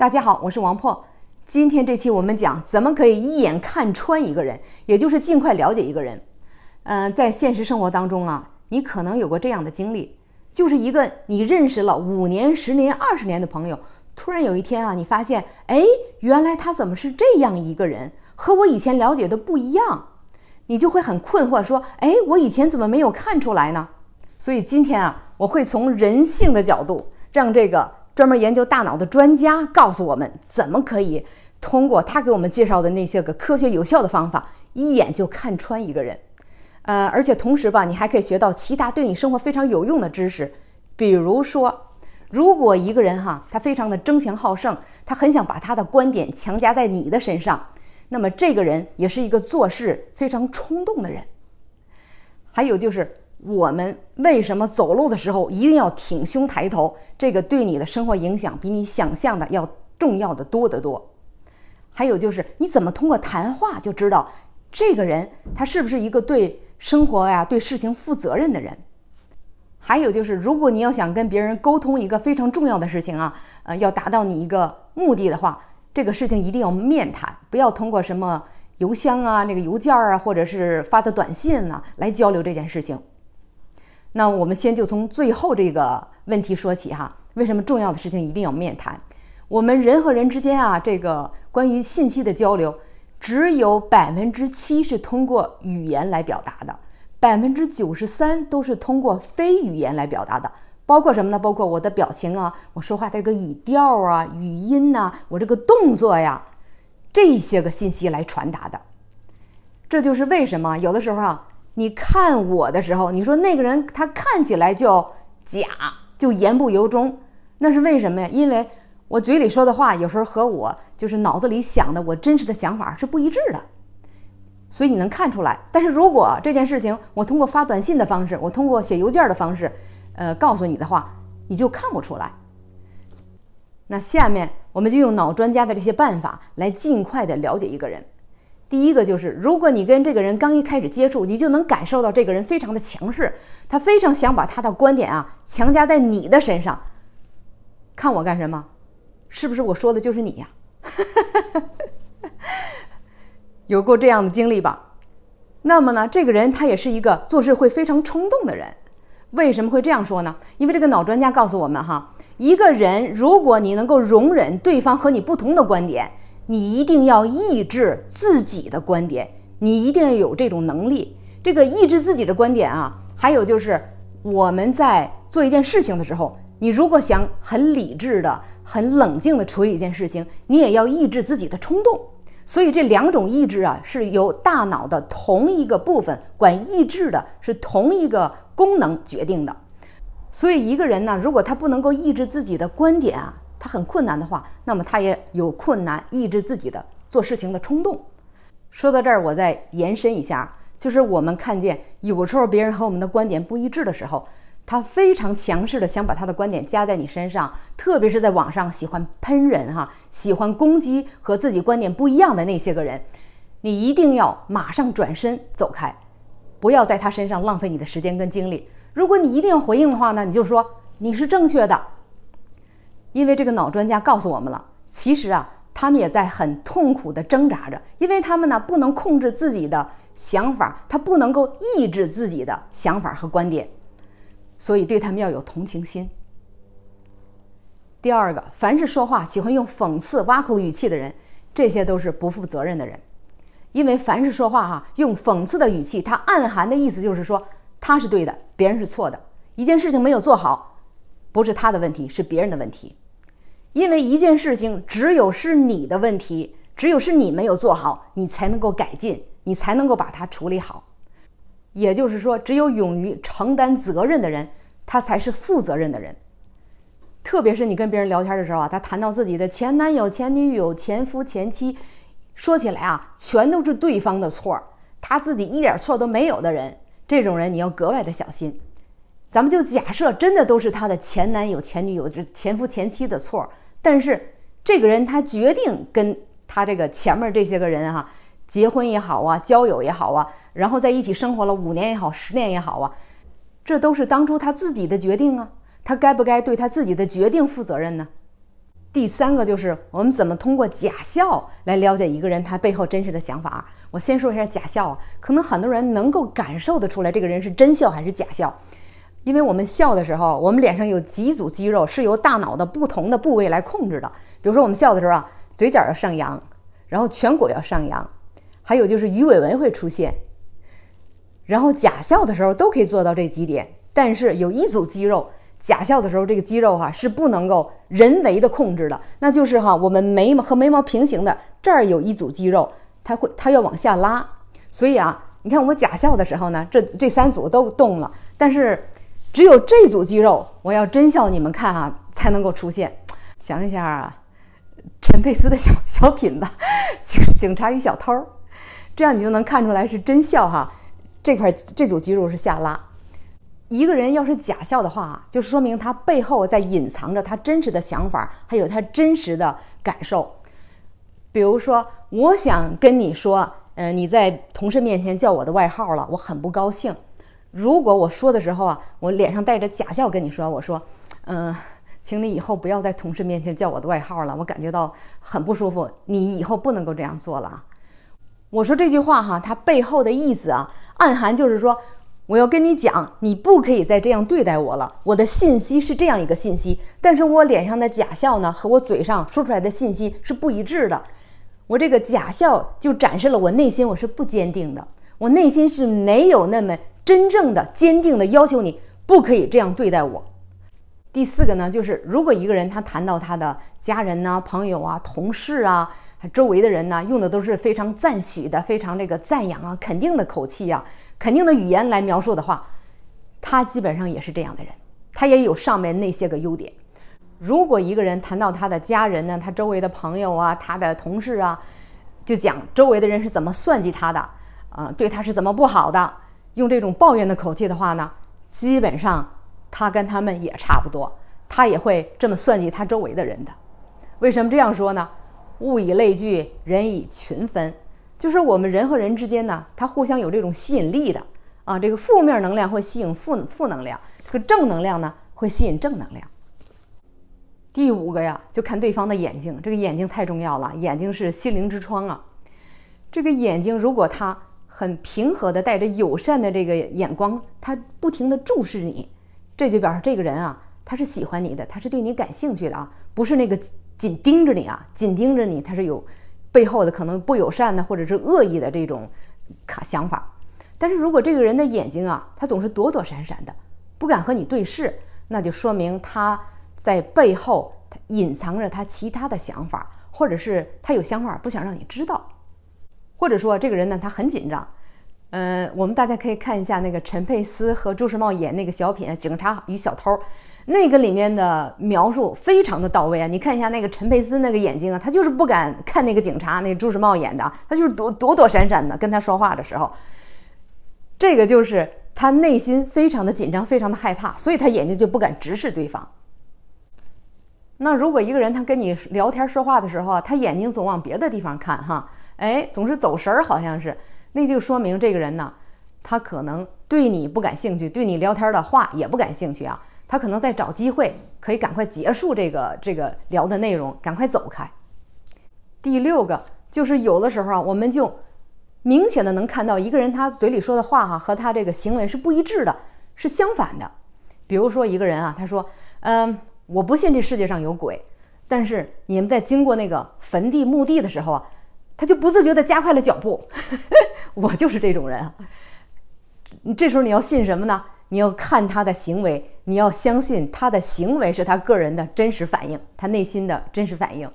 大家好，我是王破。今天这期我们讲怎么可以一眼看穿一个人，也就是尽快了解一个人。嗯，在现实生活当中啊，你可能有过这样的经历，就是一个你认识了五年、十年、二十年的朋友，突然有一天啊，你发现，哎，原来他怎么是这样一个人，和我以前了解的不一样，你就会很困惑，说，哎，我以前怎么没有看出来呢？所以今天啊，我会从人性的角度，让这个。专门研究大脑的专家告诉我们，怎么可以通过他给我们介绍的那些个科学有效的方法，一眼就看穿一个人。呃，而且同时吧，你还可以学到其他对你生活非常有用的知识。比如说，如果一个人哈，他非常的争强好胜，他很想把他的观点强加在你的身上，那么这个人也是一个做事非常冲动的人。还有就是。我们为什么走路的时候一定要挺胸抬头？这个对你的生活影响比你想象的要重要的多得多。还有就是，你怎么通过谈话就知道这个人他是不是一个对生活呀、对事情负责任的人？还有就是，如果你要想跟别人沟通一个非常重要的事情啊，呃，要达到你一个目的的话，这个事情一定要面谈，不要通过什么邮箱啊、那个邮件啊，或者是发的短信啊来交流这件事情。那我们先就从最后这个问题说起哈，为什么重要的事情一定要面谈？我们人和人之间啊，这个关于信息的交流，只有百分之七是通过语言来表达的，百分之九十三都是通过非语言来表达的，包括什么呢？包括我的表情啊，我说话的这个语调啊、语音呐，我这个动作呀，这些个信息来传达的。这就是为什么有的时候啊。你看我的时候，你说那个人他看起来就假，就言不由衷，那是为什么呀？因为我嘴里说的话有时候和我就是脑子里想的我真实的想法是不一致的，所以你能看出来。但是如果这件事情我通过发短信的方式，我通过写邮件的方式，呃，告诉你的话，你就看不出来。那下面我们就用脑专家的这些办法来尽快的了解一个人。第一个就是，如果你跟这个人刚一开始接触，你就能感受到这个人非常的强势，他非常想把他的观点啊强加在你的身上。看我干什么？是不是我说的就是你呀？有过这样的经历吧？那么呢，这个人他也是一个做事会非常冲动的人。为什么会这样说呢？因为这个脑专家告诉我们哈，一个人如果你能够容忍对方和你不同的观点。你一定要抑制自己的观点，你一定要有这种能力。这个抑制自己的观点啊，还有就是我们在做一件事情的时候，你如果想很理智的、很冷静的处理一件事情，你也要抑制自己的冲动。所以这两种抑制啊，是由大脑的同一个部分管抑制的，是同一个功能决定的。所以一个人呢，如果他不能够抑制自己的观点啊。他很困难的话，那么他也有困难抑制自己的做事情的冲动。说到这儿，我再延伸一下，就是我们看见有时候别人和我们的观点不一致的时候，他非常强势的想把他的观点加在你身上，特别是在网上喜欢喷人哈，喜欢攻击和自己观点不一样的那些个人，你一定要马上转身走开，不要在他身上浪费你的时间跟精力。如果你一定要回应的话呢，你就说你是正确的。因为这个脑专家告诉我们了，其实啊，他们也在很痛苦的挣扎着，因为他们呢不能控制自己的想法，他不能够抑制自己的想法和观点，所以对他们要有同情心。第二个，凡是说话喜欢用讽刺、挖苦语气的人，这些都是不负责任的人，因为凡是说话哈用讽刺的语气，他暗含的意思就是说他是对的，别人是错的，一件事情没有做好。不是他的问题，是别人的问题，因为一件事情只有是你的问题，只有是你没有做好，你才能够改进，你才能够把它处理好。也就是说，只有勇于承担责任的人，他才是负责任的人。特别是你跟别人聊天的时候啊，他谈到自己的前男友、前女友、前夫、前妻，说起来啊，全都是对方的错，他自己一点错都没有的人，这种人你要格外的小心。咱们就假设真的都是他的前男友、前女友、前夫、前妻的错，但是这个人他决定跟他这个前面这些个人哈，结婚也好啊，交友也好啊，然后在一起生活了五年也好，十年也好啊，这都是当初他自己的决定啊，他该不该对他自己的决定负责任呢？第三个就是我们怎么通过假笑来了解一个人他背后真实的想法？我先说一下假笑啊，可能很多人能够感受得出来，这个人是真笑还是假笑。因为我们笑的时候，我们脸上有几组肌肉是由大脑的不同的部位来控制的。比如说，我们笑的时候啊，嘴角要上扬，然后颧骨要上扬，还有就是鱼尾纹会出现。然后假笑的时候都可以做到这几点，但是有一组肌肉，假笑的时候这个肌肉哈是不能够人为的控制的，那就是哈我们眉毛和眉毛平行的这儿有一组肌肉，它会它要往下拉。所以啊，你看我们假笑的时候呢，这这三组都动了，但是。只有这组肌肉，我要真笑，你们看哈，才能够出现。想一下啊，陈佩斯的小小品吧，《警警察与小偷》，这样你就能看出来是真笑哈。这块这组肌肉是下拉。一个人要是假笑的话，就说明他背后在隐藏着他真实的想法，还有他真实的感受。比如说，我想跟你说，嗯，你在同事面前叫我的外号了，我很不高兴。如果我说的时候啊，我脸上带着假笑跟你说，我说，嗯，请你以后不要在同事面前叫我的外号了，我感觉到很不舒服。你以后不能够这样做了啊！我说这句话哈，它背后的意思啊，暗含就是说，我要跟你讲，你不可以再这样对待我了。我的信息是这样一个信息，但是我脸上的假笑呢，和我嘴上说出来的信息是不一致的。我这个假笑就展示了我内心我是不坚定的，我内心是没有那么。真正的、坚定的要求你不可以这样对待我。第四个呢，就是如果一个人他谈到他的家人呢、朋友啊、同事啊、周围的人呢，用的都是非常赞许的、非常这个赞扬啊、肯定的口气呀、肯定的语言来描述的话，他基本上也是这样的人，他也有上面那些个优点。如果一个人谈到他的家人呢，他周围的朋友啊、他的同事啊，就讲周围的人是怎么算计他的，啊，对他是怎么不好的。用这种抱怨的口气的话呢，基本上他跟他们也差不多，他也会这么算计他周围的人的。为什么这样说呢？物以类聚，人以群分，就是我们人和人之间呢，他互相有这种吸引力的啊。这个负面能量会吸引负负能量，这个正能量呢会吸引正能量。第五个呀，就看对方的眼睛，这个眼睛太重要了，眼睛是心灵之窗啊。这个眼睛如果他。很平和的，带着友善的这个眼光，他不停的注视你，这就表示这个人啊，他是喜欢你的，他是对你感兴趣的啊，不是那个紧盯着你啊，紧盯着你，他是有背后的可能不友善的，或者是恶意的这种想法。但是如果这个人的眼睛啊，他总是躲躲闪闪的，不敢和你对视，那就说明他在背后隐藏着他其他的想法，或者是他有想法不想让你知道。或者说这个人呢，他很紧张，嗯，我们大家可以看一下那个陈佩斯和朱时茂演那个小品《警察与小偷》，那个里面的描述非常的到位啊！你看一下那个陈佩斯那个眼睛啊，他就是不敢看那个警察，那朱时茂演的，他就是躲躲躲闪闪的，跟他说话的时候，这个就是他内心非常的紧张，非常的害怕，所以他眼睛就不敢直视对方。那如果一个人他跟你聊天说话的时候啊，他眼睛总往别的地方看，哈。哎，总是走神儿，好像是，那就说明这个人呢，他可能对你不感兴趣，对你聊天的话也不感兴趣啊。他可能在找机会，可以赶快结束这个这个聊的内容，赶快走开。第六个就是有的时候啊，我们就明显的能看到一个人他嘴里说的话哈和他这个行为是不一致的，是相反的。比如说一个人啊，他说：“嗯，我不信这世界上有鬼。”但是你们在经过那个坟地、墓地的时候啊。他就不自觉地加快了脚步。我就是这种人啊。这时候你要信什么呢？你要看他的行为，你要相信他的行为是他个人的真实反应，他内心的真实反应。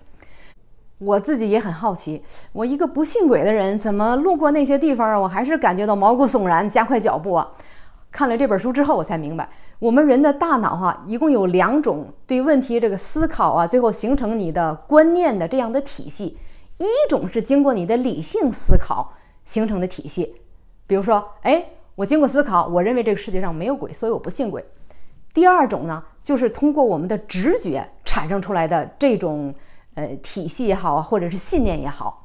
我自己也很好奇，我一个不信鬼的人，怎么路过那些地方啊，我还是感觉到毛骨悚然，加快脚步啊。看了这本书之后，我才明白，我们人的大脑啊，一共有两种对问题这个思考啊，最后形成你的观念的这样的体系。一种是经过你的理性思考形成的体系，比如说，哎，我经过思考，我认为这个世界上没有鬼，所以我不信鬼。第二种呢，就是通过我们的直觉产生出来的这种呃体系也好啊，或者是信念也好。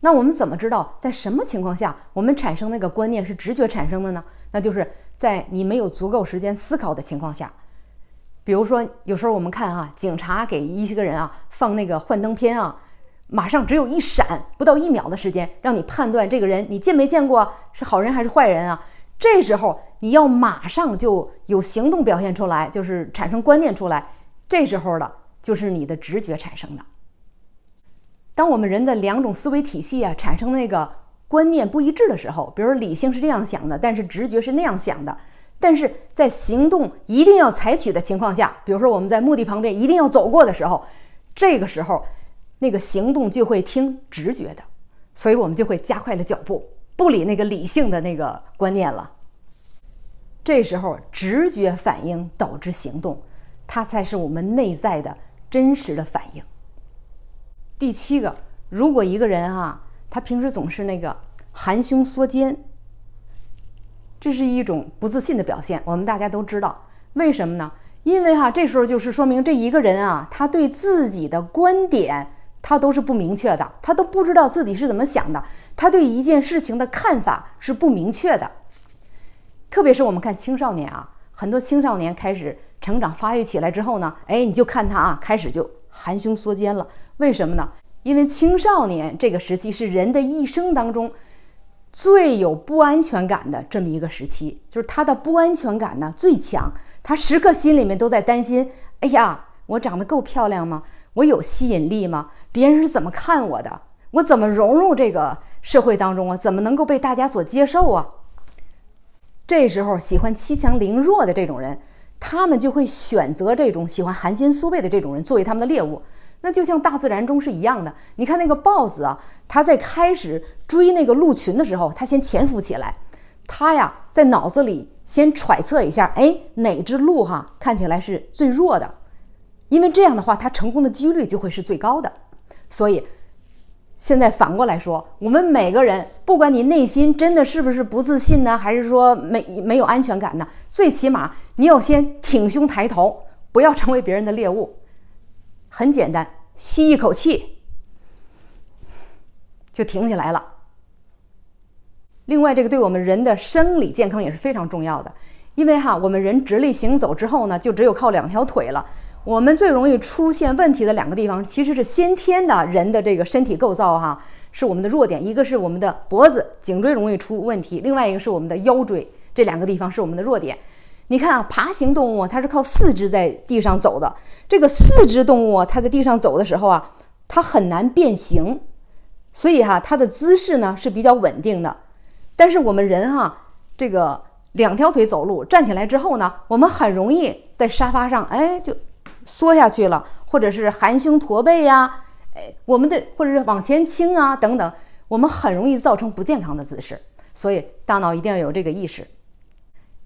那我们怎么知道在什么情况下我们产生那个观念是直觉产生的呢？那就是在你没有足够时间思考的情况下，比如说有时候我们看啊，警察给一些个人啊放那个幻灯片啊。马上只有一闪，不到一秒的时间，让你判断这个人你见没见过，是好人还是坏人啊？这时候你要马上就有行动表现出来，就是产生观念出来。这时候的，就是你的直觉产生的。当我们人的两种思维体系啊，产生那个观念不一致的时候，比如说理性是这样想的，但是直觉是那样想的，但是在行动一定要采取的情况下，比如说我们在墓地旁边一定要走过的时候，这个时候。那个行动就会听直觉的，所以我们就会加快了脚步，不理那个理性的那个观念了。这时候直觉反应导致行动，它才是我们内在的真实的反应。第七个，如果一个人啊，他平时总是那个含胸缩肩，这是一种不自信的表现。我们大家都知道，为什么呢？因为哈，这时候就是说明这一个人啊，他对自己的观点。他都是不明确的，他都不知道自己是怎么想的，他对一件事情的看法是不明确的。特别是我们看青少年啊，很多青少年开始成长发育起来之后呢，哎，你就看他啊，开始就含胸缩肩了。为什么呢？因为青少年这个时期是人的一生当中最有不安全感的这么一个时期，就是他的不安全感呢最强，他时刻心里面都在担心：哎呀，我长得够漂亮吗？我有吸引力吗？别人是怎么看我的？我怎么融入这个社会当中啊？怎么能够被大家所接受啊？这时候喜欢欺强凌弱的这种人，他们就会选择这种喜欢含辛素味的这种人作为他们的猎物。那就像大自然中是一样的，你看那个豹子啊，它在开始追那个鹿群的时候，他先潜伏起来，他呀在脑子里先揣测一下，哎，哪只鹿哈看起来是最弱的？因为这样的话，它成功的几率就会是最高的。所以，现在反过来说，我们每个人，不管你内心真的是不是不自信呢，还是说没没有安全感呢，最起码你要先挺胸抬头，不要成为别人的猎物。很简单，吸一口气，就挺起来了。另外，这个对我们人的生理健康也是非常重要的，因为哈，我们人直立行走之后呢，就只有靠两条腿了。我们最容易出现问题的两个地方，其实是先天的，人的这个身体构造哈，是我们的弱点。一个是我们的脖子、颈椎容易出问题，另外一个是我们的腰椎，这两个地方是我们的弱点。你看啊，爬行动物它是靠四肢在地上走的，这个四肢动物它在地上走的时候啊，它很难变形，所以哈，它的姿势呢是比较稳定的。但是我们人哈，这个两条腿走路，站起来之后呢，我们很容易在沙发上哎就。缩下去了，或者是含胸驼背呀，哎，我们的或者是往前倾啊，等等，我们很容易造成不健康的姿势，所以大脑一定要有这个意识。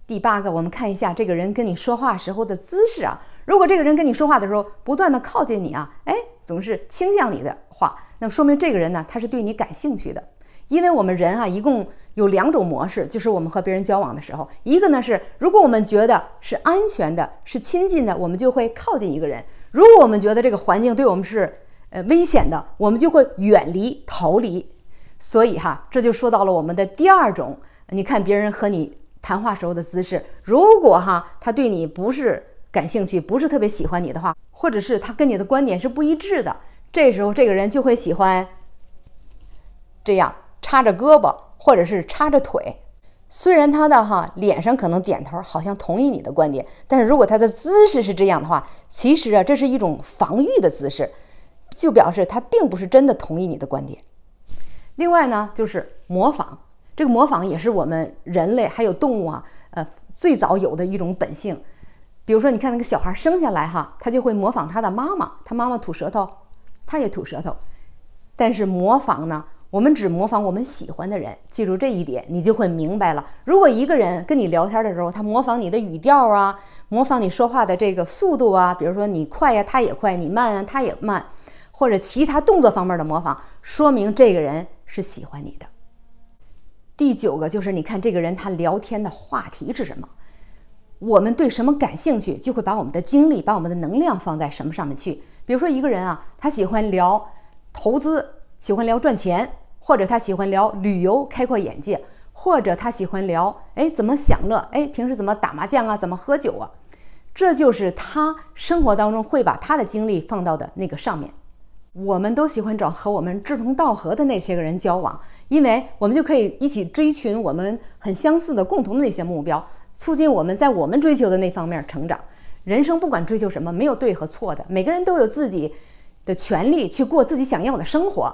第八个，我们看一下这个人跟你说话时候的姿势啊，如果这个人跟你说话的时候不断的靠近你啊，哎，总是倾向你的话，那说明这个人呢，他是对你感兴趣的。因为我们人啊，一共有两种模式，就是我们和别人交往的时候，一个呢是，如果我们觉得是安全的、是亲近的，我们就会靠近一个人；如果我们觉得这个环境对我们是，呃，危险的，我们就会远离、逃离。所以哈，这就说到了我们的第二种，你看别人和你谈话时候的姿势，如果哈他对你不是感兴趣、不是特别喜欢你的话，或者是他跟你的观点是不一致的，这时候这个人就会喜欢这样。插着胳膊，或者是插着腿，虽然他的哈脸上可能点头，好像同意你的观点，但是如果他的姿势是这样的话，其实啊，这是一种防御的姿势，就表示他并不是真的同意你的观点。另外呢，就是模仿，这个模仿也是我们人类还有动物啊，呃，最早有的一种本性。比如说，你看那个小孩生下来哈，他就会模仿他的妈妈，他妈妈吐舌头，他也吐舌头。但是模仿呢？我们只模仿我们喜欢的人，记住这一点，你就会明白了。如果一个人跟你聊天的时候，他模仿你的语调啊，模仿你说话的这个速度啊，比如说你快呀，他也快；你慢啊，他也慢，或者其他动作方面的模仿，说明这个人是喜欢你的。第九个就是，你看这个人他聊天的话题是什么，我们对什么感兴趣，就会把我们的精力、把我们的能量放在什么上面去。比如说一个人啊，他喜欢聊投资。喜欢聊赚钱，或者他喜欢聊旅游开阔眼界，或者他喜欢聊哎怎么享乐，哎平时怎么打麻将啊，怎么喝酒，啊，这就是他生活当中会把他的精力放到的那个上面。我们都喜欢找和我们志同道合的那些个人交往，因为我们就可以一起追寻我们很相似的共同的那些目标，促进我们在我们追求的那方面成长。人生不管追求什么，没有对和错的，每个人都有自己的权利去过自己想要的生活。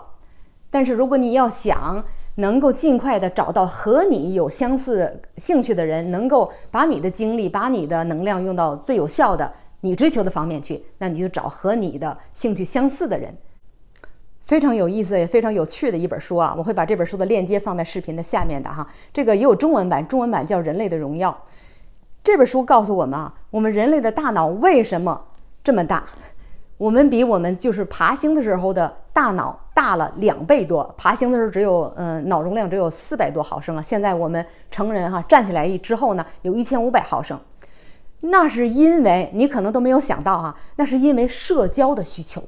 但是，如果你要想能够尽快的找到和你有相似兴趣的人，能够把你的精力、把你的能量用到最有效的你追求的方面去，那你就找和你的兴趣相似的人。非常有意思、也非常有趣的一本书啊！我会把这本书的链接放在视频的下面的哈。这个也有中文版，中文版叫《人类的荣耀》。这本书告诉我们啊，我们人类的大脑为什么这么大？我们比我们就是爬行的时候的大脑大了两倍多，爬行的时候只有呃脑容量只有四百多毫升啊，现在我们成人哈站起来一之后呢，有一千五百毫升，那是因为你可能都没有想到哈，那是因为社交的需求，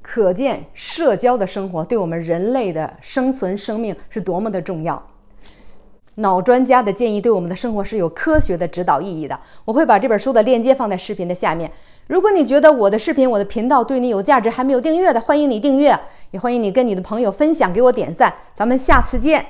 可见社交的生活对我们人类的生存生命是多么的重要。脑专家的建议对我们的生活是有科学的指导意义的，我会把这本书的链接放在视频的下面。如果你觉得我的视频、我的频道对你有价值，还没有订阅的，欢迎你订阅，也欢迎你跟你的朋友分享，给我点赞。咱们下次见。